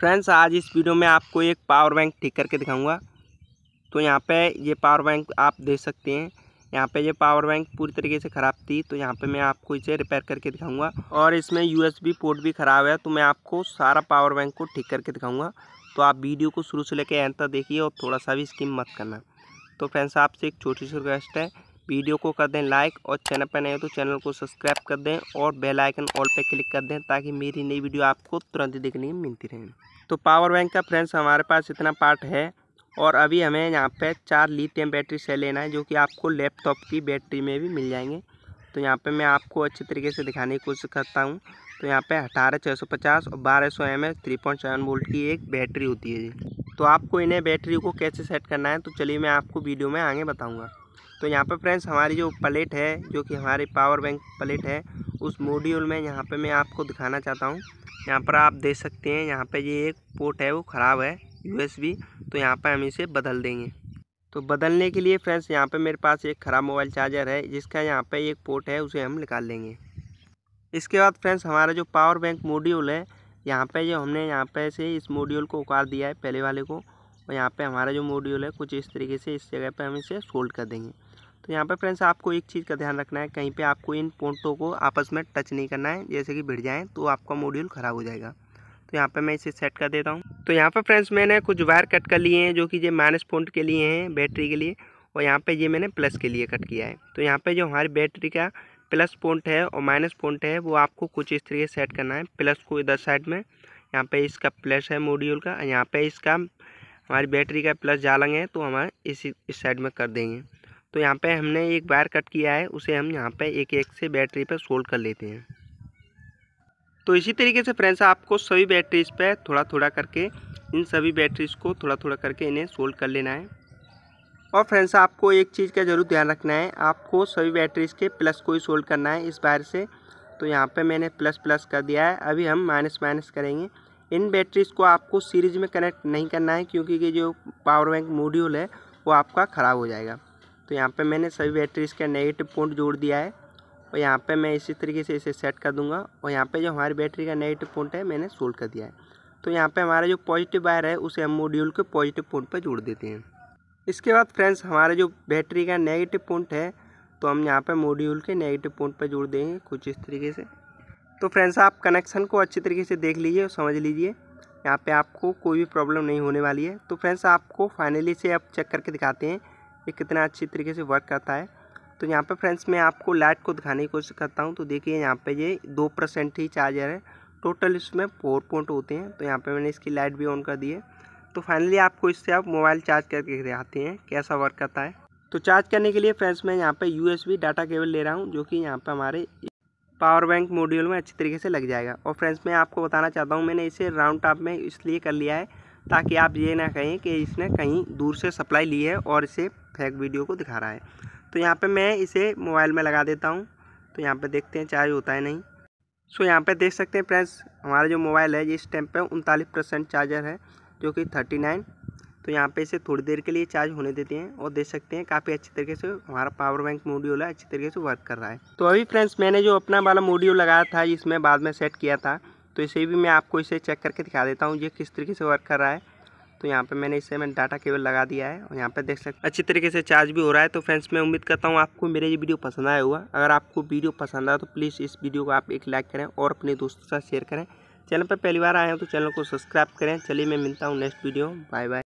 friends आज इस video में आपको एक पावर बैंक ठीक करके दिखाऊंगा तो यहाँ पे ये पावर बैंक आप देख सकते हैं यहाँ पे ये पावर बैंक पूरी तरीके से ख़राब थी तो यहाँ पे मैं आपको इसे रिपेयर करके दिखाऊंगा और इसमें यूएसबी पोर्ट भी ख़राब है तो मैं आपको सारा पावर बैंक को ठीक करके दिखाऊँगा तो आप वीडियो को शुरू से लेकर एंड तक देखिए और थोड़ा सा भी स्किम मत करना तो फ्रेंड्स आपसे एक छोटी सी रिक्वेस्ट है वीडियो को कर दें लाइक और चैनल पर नए हो तो चैनल को सब्सक्राइब कर दें और बेल आइकन ऑल पर क्लिक कर दें ताकि मेरी नई वीडियो आपको तुरंत देखने में मिलती रहे तो पावर बैंक का फ्रेंड्स हमारे पास इतना पार्ट है और अभी हमें यहाँ पे चार लिथियम बैटरी से लेना है जो कि आपको लैपटॉप की बैटरी में भी मिल जाएंगे तो यहाँ पर मैं आपको अच्छे तरीके से दिखाने की कोशिश करता हूँ तो यहाँ पर अठारह छः सौ पचास और बारह सौ M H three point seven volt की एक बैटरी होती है जी तो आपको इन्हें बैटरी को कैसे सेट करना है तो चलिए मैं आपको वीडियो में आगे बताऊँगा तो यहाँ पर फ्रेंड्स हमारी जो प्लेट है जो कि हमारी पावर बैंक प्लेट है उस मॉड्यूल में यहाँ पर मैं आपको दिखाना चाहता हूँ यहाँ पर आप देख सकते हैं यहाँ पर ये एक पोर्ट है वो ख़राब है यूएसबी तो यहाँ पर हम इसे बदल देंगे तो बदलने के लिए फ्रेंड्स यहाँ पे मेरे पास एक ख़राब मोबाइल चार्जर है जिसका यहाँ पर एक पोर्ट है उसे हम निकाल लेंगे इसके बाद फ्रेंड्स हमारा जो पावर बैंक मॉड्यूल है यहाँ पे जो हमने यहाँ पे से इस मॉड्यूल को उकार दिया है पहले वाले को और यहाँ पे हमारा जो मॉड्यूल है कुछ इस तरीके से इस जगह पे हम इसे सोल्ड कर देंगे तो यहाँ पर फ्रेंड्स आपको एक चीज़ का ध्यान रखना है कहीं पे आपको इन पोटों को आपस में टच नहीं करना है जैसे कि भिड़ जाएँ तो आपका मॉड्यूल ख़राब हो जाएगा तो यहाँ पर मैं इसे सेट कर देता हूँ तो यहाँ पर फ्रेंड्स मैंने कुछ वायर कट कर लिए हैं जो कि ये माइनस पॉइंट के लिए हैं बैटरी के लिए और यहाँ पर ये मैंने प्लस के लिए कट किया है तो यहाँ पर जो हमारी बैटरी का प्लस पॉइंट है और माइनस पॉइंट है वो आपको कुछ इस तरीके सेट करना है प्लस को इधर साइड में यहाँ पे इसका प्लस है मॉड्यूल का यहाँ पे इसका हमारी बैटरी का प्लस जालंग है तो हम इसी इस साइड में कर देंगे तो यहाँ पे हमने एक वायर कट किया है उसे हम यहाँ पे एक एक से बैटरी पर सोल्ड कर लेते हैं तो इसी तरीके से फ्रेंड्स आपको सभी बैटरीज पर थोड़ा थोड़ा करके इन सभी बैटरीज को थोड़ा थोड़ा करके इन्हें सोल्ड कर लेना है और फ्रेंड्स आपको एक चीज़ का ज़रूर ध्यान रखना है आपको सभी बैटरीज के प्लस को ही सोल्ड करना है इस वायर से तो यहाँ पे मैंने प्लस प्लस कर दिया है अभी हम माइनस माइनस करेंगे इन बैटरीज को आपको सीरीज में कनेक्ट नहीं करना है क्योंकि ये जो पावर बैंक मॉड्यूल है वो आपका ख़राब हो जाएगा तो यहाँ पे मैंने सभी बैटरीज का नेगेटिव पॉइंट जोड़ दिया है और यहाँ पे मैं इसी तरीके से इसे सेट कर दूंगा और यहाँ पे जो हमारी बैटरी का नेगेटिव पॉइंट है मैंने सोल्ड कर दिया है तो यहाँ पे हमारा जो पॉजिटिव वायर है उसे हम मोड्यूल के पॉजिटिव पॉइंट पर जोड़ देते हैं इसके बाद फ्रेंड्स हमारा जो बैटरी का नेगेटिव पॉइंट है तो हम यहाँ पर मोड्यूल के नेगेटिव पॉइंट पर जोड़ देंगे कुछ इस तरीके से तो फ्रेंड्स आप कनेक्शन को अच्छी तरीके से देख लीजिए और समझ लीजिए यहाँ पे आपको कोई भी प्रॉब्लम नहीं होने वाली है तो फ्रेंड्स आपको फाइनली से आप चेक करके दिखाते हैं ये कितना अच्छी तरीके से वर्क करता है तो यहाँ पे फ्रेंड्स मैं आपको लाइट को दिखाने की कोशिश करता हूँ तो देखिए यहाँ पे ये दो परसेंट ही चार्जर है टोटल इसमें फोर पॉइंट होते हैं तो यहाँ पे मैंने इसकी लाइट भी ऑन कर दी है तो फाइनली आपको इससे आप मोबाइल चार्ज करके दिखाते हैं कैसा वर्क करता है तो चार्ज करने के लिए फ्रेंड्स मैं यहाँ पर यू डाटा केबल ले रहा हूँ जो कि यहाँ पर हमारे पावर बैंक मॉड्यूल में अच्छी तरीके से लग जाएगा और फ्रेंड्स मैं आपको बताना चाहता हूँ मैंने इसे राउंड टॉप में इसलिए कर लिया है ताकि आप ये ना कहें कि इसने कहीं दूर से सप्लाई ली है और इसे फेक वीडियो को दिखा रहा है तो यहाँ पे मैं इसे मोबाइल में लगा देता हूँ तो यहाँ पे देखते हैं चार्ज होता है नहीं सो यहाँ पे देख सकते हैं फ्रेंड्स हमारा जो मोबाइल है ये इस टाइम पे उनतालीस परसेंट चार्जर है जो कि थर्टी नाइन तो यहाँ पे इसे थोड़ी देर के लिए चार्ज होने देते हैं और देख सकते हैं काफ़ी अच्छे तरीके से हमारा पावर बैंक मोड्यूल है अच्छी तरीके से वर्क कर रहा है तो अभी फ्रेंड्स मैंने जो अपना वाला मोड्यूल लगाया था इसमें बाद में सेट किया था तो इसे भी मैं आपको इसे चेक करके दिखा देता हूँ ये किस तरीके से वर्क कर रहा है तो यहाँ पे मैंने इसे मैंने डाटा केबल लगा दिया है और यहाँ पे देख सकते अच्छी तरीके से चार्ज भी हो रहा है तो फ्रेंड्स मैं उम्मीद करता हूँ आपको मेरे ये वीडियो पसंद आया हुआ अगर आपको वीडियो पसंद आया तो प्लीज़ इस वीडियो को आप एक लाइक करें और अपने दोस्तों के साथ शेयर करें चैनल पर पहली बार आए हैं तो चैनल को सब्सक्राइब करें चलिए मैं मिलता हूँ नेक्स्ट वीडियो बाय बाय